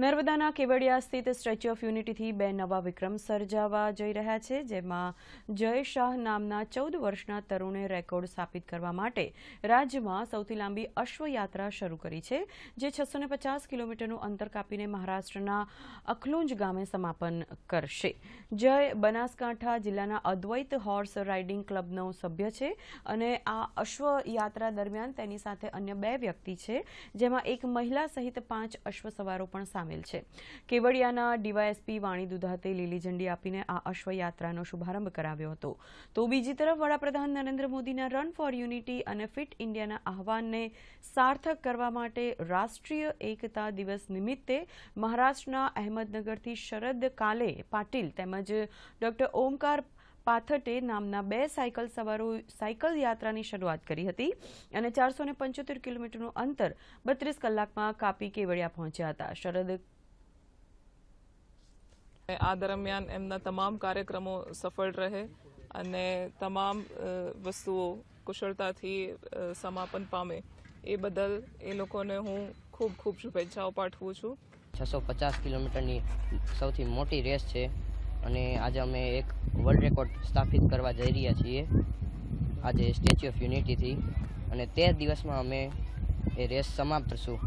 નર્મદાના કેવડિયા સ્થિત statue of યુનિટીથી બે નવા વિક્રમ સર્જાવા જઈ રહ્યા છે જેમાં જય શાહ નામના ચૌદ વર્ષના તરુણે રેકોર્ડ સ્થાપિત કરવા માટે રાજ્યમાં સૌથી લાંબી અશ્વયાત્રા શરૂ કરી છે જે છસો પચાસ કિલોમીટરનું અંતર કાપીને મહારાષ્ટ્રના અખલુંજ ગામે સમાપન કરશે જય બનાસકાંઠા જિલ્લાના અદ્વૈત હોર્સ રાઇડિંગ ક્લબનો સભ્ય છે અને આ અશ્વયાત્રા દરમિયાન તેની સાથે અન્ય બે વ્યક્તિ છે જેમાં એક મહિલા સહિત પાંચ અશ્વ સવારો પણ સામેલ છે કેવડિયાના ડીવાયએસપી વાણી દુધાતે લીલી ઝંડી આપીને આ અશ્વયાત્રાનો શુભારંભ કરાવ્યો હતો તો બીજી તરફ વડાપ્રધાન નરેન્દ્ર મોદીના રન ફોર યુનિટી અને ફિટ ઇન્ડિયાના આહવાનને સાર્થક કરવા માટે રાષ્ટ્રીય એકતા દિવસ નિમિત્તે મહારાષ્ટ્રના અહેમદનગરથી શરદ કાલે પાટીલ તેમજ ડોક્ટર ઓમકાર પાથટે નામના બે સાયકલ સવારો સાયકલ યાત્રાની શરૂઆત કરી હતી અને ચારસો ને પંચોતેર કિલોમીટરનું અંતર બત્રીસ કલાકમાં કાપી કેવડિયા પહોંચ્યા હતા શરદ આ દરમિયાન એમના તમામ કાર્યક્રમો સફળ રહે અને તમામ વસ્તુઓ કુશળતાથી સમાપન પામે એ બદલ એ લોકોને હું ખૂબ ખૂબ શુભેચ્છાઓ પાઠવું છું છસો પચાસ કિલોમીટરની સૌથી મોટી રેસ છે અને આજે અમે એક વર્લ્ડ રેકોર્ડ સ્થાપિત કરવા જઈ રહ્યા છીએ આજે સ્ટેચ્યુ ઓફ યુનિટીથી અને તે દિવસમાં અમે એ રેસ સમાપ્ત કરશું